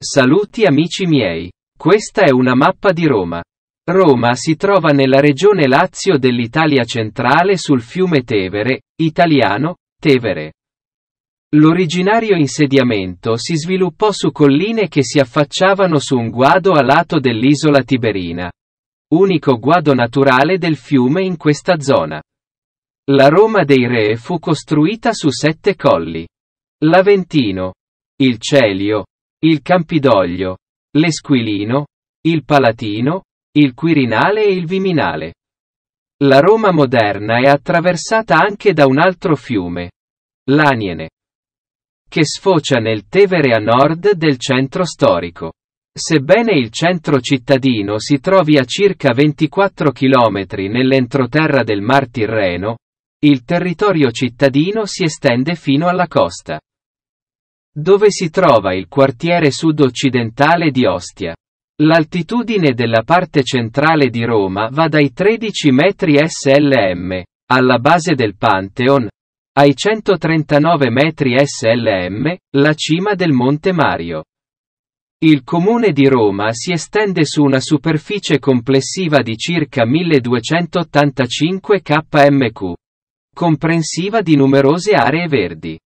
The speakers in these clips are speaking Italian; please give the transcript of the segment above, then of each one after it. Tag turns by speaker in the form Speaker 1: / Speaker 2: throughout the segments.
Speaker 1: Saluti amici miei. Questa è una mappa di Roma. Roma si trova nella regione Lazio dell'Italia centrale sul fiume Tevere, italiano, Tevere. L'originario insediamento si sviluppò su colline che si affacciavano su un guado a lato dell'isola Tiberina. Unico guado naturale del fiume in questa zona. La Roma dei Re fu costruita su sette colli. L'Aventino, il Celio, il Campidoglio, l'Esquilino, il Palatino, il Quirinale e il Viminale. La Roma moderna è attraversata anche da un altro fiume, l'Aniene, che sfocia nel Tevere a nord del centro storico. Sebbene il centro cittadino si trovi a circa 24 km nell'entroterra del Mar Tirreno, il territorio cittadino si estende fino alla costa dove si trova il quartiere sud-occidentale di Ostia. L'altitudine della parte centrale di Roma va dai 13 metri SLM, alla base del Pantheon, ai 139 metri SLM, la cima del Monte Mario. Il comune di Roma si estende su una superficie complessiva di circa 1285 kmq, comprensiva di numerose aree verdi.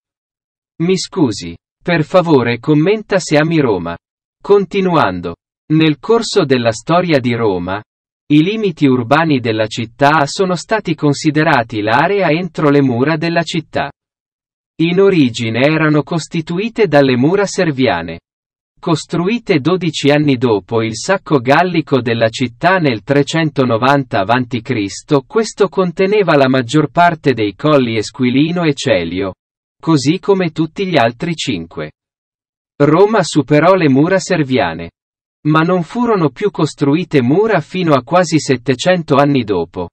Speaker 1: Mi scusi, per favore commenta se ami Roma. Continuando. Nel corso della storia di Roma, i limiti urbani della città sono stati considerati l'area entro le mura della città. In origine erano costituite dalle mura serviane. Costruite 12 anni dopo il sacco gallico della città nel 390 a.C., questo conteneva la maggior parte dei colli Esquilino e Celio, così come tutti gli altri cinque. Roma superò le mura serviane. Ma non furono più costruite mura fino a quasi 700 anni dopo.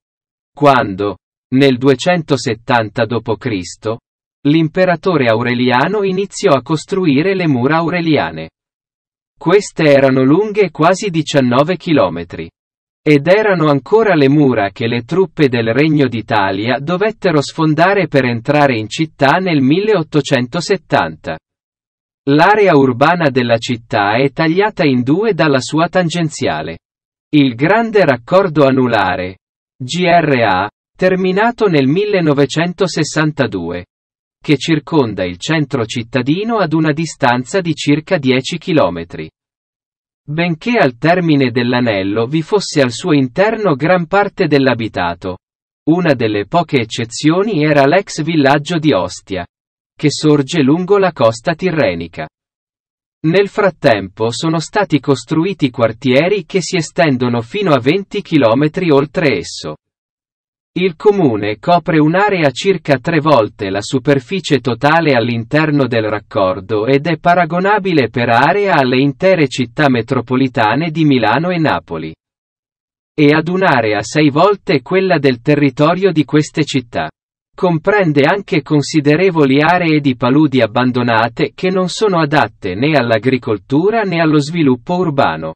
Speaker 1: Quando, nel 270 d.C., l'imperatore Aureliano iniziò a costruire le mura aureliane. Queste erano lunghe quasi 19 chilometri. Ed erano ancora le mura che le truppe del Regno d'Italia dovettero sfondare per entrare in città nel 1870. L'area urbana della città è tagliata in due dalla sua tangenziale. Il grande raccordo anulare, GRA, terminato nel 1962, che circonda il centro cittadino ad una distanza di circa 10 km benché al termine dell'anello vi fosse al suo interno gran parte dell'abitato. Una delle poche eccezioni era l'ex villaggio di Ostia, che sorge lungo la costa tirrenica. Nel frattempo sono stati costruiti quartieri che si estendono fino a 20 km oltre esso. Il comune copre un'area circa tre volte la superficie totale all'interno del raccordo ed è paragonabile per area alle intere città metropolitane di Milano e Napoli. E ad un'area sei volte quella del territorio di queste città. Comprende anche considerevoli aree di paludi abbandonate che non sono adatte né all'agricoltura né allo sviluppo urbano.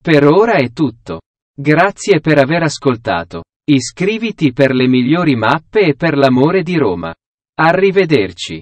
Speaker 1: Per ora è tutto. Grazie per aver ascoltato. Iscriviti per le migliori mappe e per l'amore di Roma. Arrivederci.